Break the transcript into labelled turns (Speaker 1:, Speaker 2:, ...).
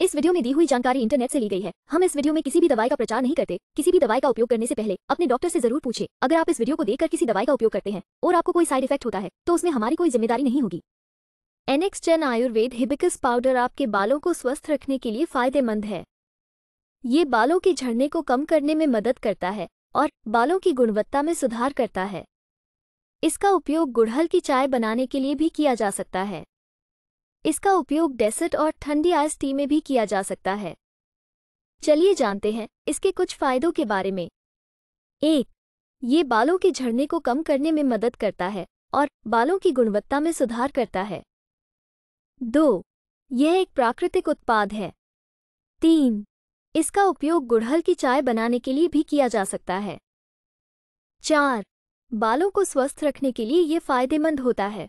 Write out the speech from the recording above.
Speaker 1: इस वीडियो में दी हुई जानकारी इंटरनेट से ली गई है हम इस वीडियो में किसी भी दवाई का प्रचार नहीं करते किसी भी दवाई का उपयोग करने से पहले अपने डॉक्टर से जरूर पूछे अगर आप इस वीडियो को देखकर किसी दवाई का उपयोग करते हैं और आपको कोई साइड इफेक्ट होता है तो उसमें हमारी कोई जिम्मेदारी नहीं होगी एनेक्स जेन आयुर्वेद हिबिकस पाउडर आपके बालों को स्वस्थ रखने के लिए फायदेमंद है ये बालों के झड़ने को कम करने में मदद करता है और बालों की गुणवत्ता में सुधार करता है इसका उपयोग गुड़हल की चाय बनाने के लिए भी किया जा सकता है इसका उपयोग डेसर्ट और ठंडी आइस टी में भी किया जा सकता है चलिए जानते हैं इसके कुछ फायदों के बारे में एक ये बालों के झड़ने को कम करने में मदद करता है और बालों की गुणवत्ता में सुधार करता है दो यह एक प्राकृतिक उत्पाद है तीन इसका उपयोग गुड़हल की चाय बनाने के लिए भी किया जा सकता
Speaker 2: है चार बालों को स्वस्थ रखने के लिए ये फायदेमंद होता है